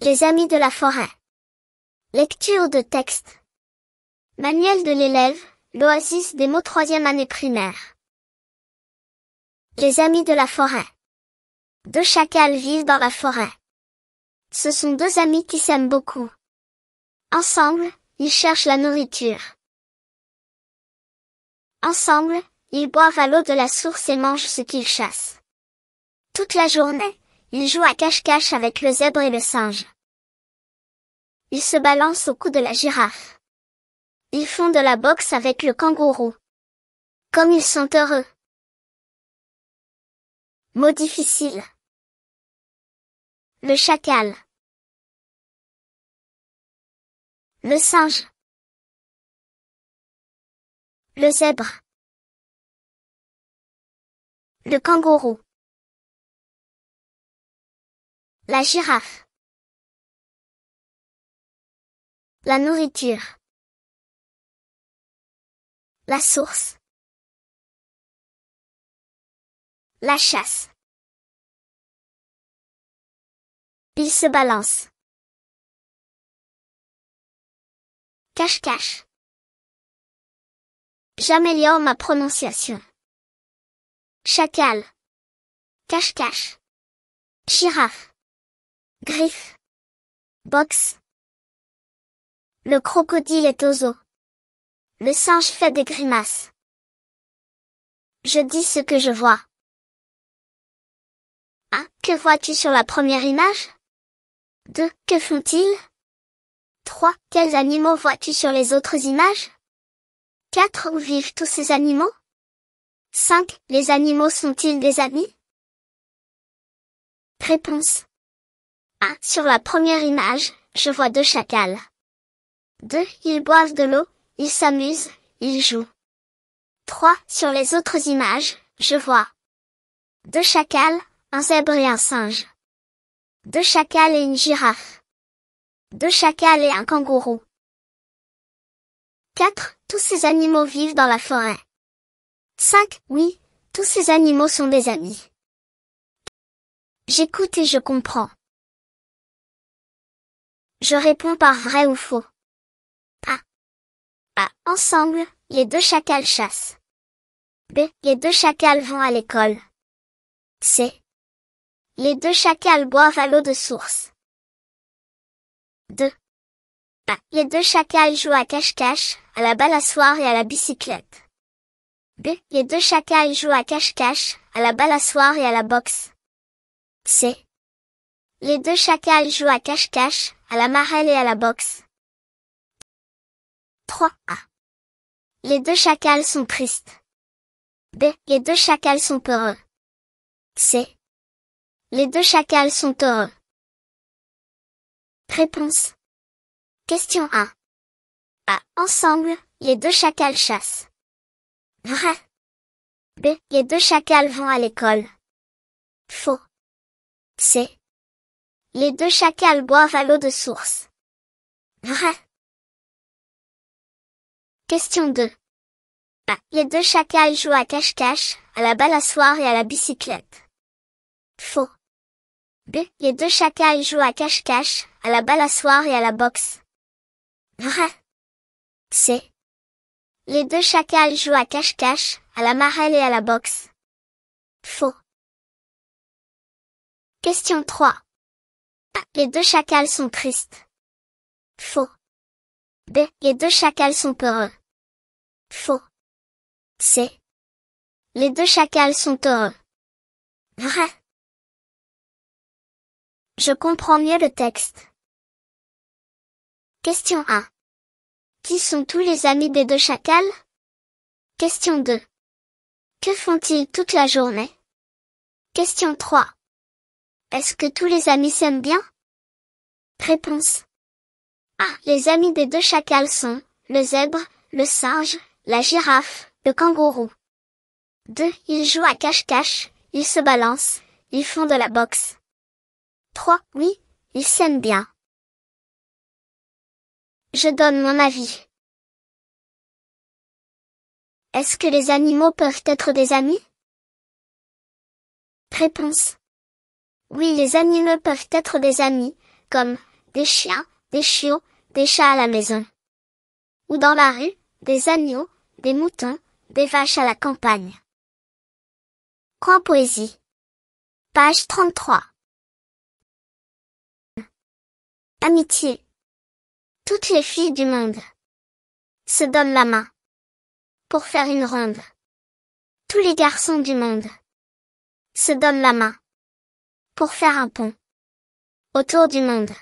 Les amis de la forêt. Lecture de texte. Manuel de l'élève, l'oasis des mots troisième année primaire. Les amis de la forêt. Deux chacals vivent dans la forêt. Ce sont deux amis qui s'aiment beaucoup. Ensemble, ils cherchent la nourriture. Ensemble, ils boivent à l'eau de la source et mangent ce qu'ils chassent. Toute la journée, il joue à cache-cache avec le zèbre et le singe. Il se balance au cou de la girafe. Ils font de la boxe avec le kangourou. Comme ils sont heureux. Mot difficile. Le chacal. Le singe. Le zèbre. Le kangourou. La girafe. La nourriture. La source. La chasse. Il se balance. Cache-cache. J'améliore ma prononciation. Chacal. Cache-cache. Girafe. Griffe. Boxe. Le crocodile est aux zoo. Le singe fait des grimaces. Je dis ce que je vois. Ah, que vois-tu sur la première image 2. Que font-ils 3. Quels animaux vois-tu sur les autres images 4. Où vivent tous ces animaux 5. Les animaux sont-ils des amis Réponse. 1. Ah, sur la première image, je vois deux chacals. 2. ils boivent de l'eau, ils s'amusent, ils jouent. 3. Sur les autres images, je vois deux chacals, un zèbre et un singe. Deux chacals et une girafe. Deux chacals et un kangourou. 4. Tous ces animaux vivent dans la forêt. 5. Oui, tous ces animaux sont des amis. J'écoute et je comprends. Je réponds par vrai ou faux. A. A. Ensemble, les deux chacals chassent. B. Les deux chacals vont à l'école. C. Les deux chacals boivent à l'eau de source. 2. A. Les deux chacals jouent à cache-cache, à la balle et à la bicyclette. B. Les deux chacals jouent à cache-cache, à la balle et à la boxe. C. Les deux chacals jouent à cache-cache, à la marelle et à la boxe. 3a. Les deux chacals sont tristes. B. Les deux chacals sont peureux. C. Les deux chacals sont heureux. Réponse. Question 1. A. Ensemble, les deux chacals chassent. Vrai. B. Les deux chacals vont à l'école. Faux. C. Les deux chacals boivent à l'eau de source. Vrai. Question 2. A. Bah, les deux chacals jouent à cache-cache, à la balle et à la bicyclette. Faux. B. Les deux chacals jouent à cache-cache, à la balle et à la boxe. Vrai. C. Les deux chacals jouent à cache-cache, à la marelle et à la boxe. Faux. Question 3. Les deux chacals sont tristes. Faux. B. Les deux chacals sont peureux. Faux. C. Les deux chacals sont heureux. Vrai. Je comprends mieux le texte. Question 1. Qui sont tous les amis des deux chacals Question 2. Que font-ils toute la journée Question 3. Est-ce que tous les amis s'aiment bien Réponse. Ah, les amis des deux chacals sont le zèbre, le singe, la girafe, le kangourou. 2. Ils jouent à cache-cache, ils se balancent, ils font de la boxe. 3. Oui, ils s'aiment bien. Je donne mon avis. Est-ce que les animaux peuvent être des amis Réponse. Oui, les animaux peuvent être des amis, comme des chiens, des chiots, des chats à la maison. Ou dans la rue, des agneaux, des moutons, des vaches à la campagne. Coin poésie. Page 33. Amitié. Toutes les filles du monde se donnent la main pour faire une ronde. Tous les garçons du monde se donnent la main pour faire un pont autour du monde.